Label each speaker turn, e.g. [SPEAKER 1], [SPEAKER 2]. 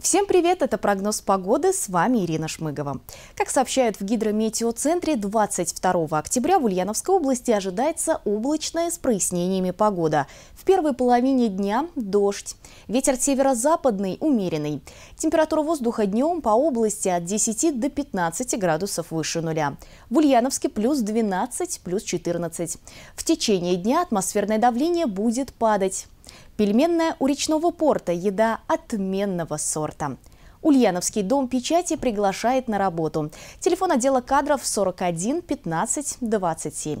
[SPEAKER 1] Всем привет! Это прогноз погоды. С вами Ирина Шмыгова. Как сообщают в гидрометеоцентре, 22 октября в Ульяновской области ожидается облачная с прояснениями погода. В первой половине дня дождь. Ветер северо-западный умеренный. Температура воздуха днем по области от 10 до 15 градусов выше нуля. В Ульяновске плюс 12, плюс 14. В течение дня атмосферное давление будет падать. Пельменная у речного порта – еда отменного сорта. Ульяновский дом печати приглашает на работу. Телефон отдела кадров 41 15 27.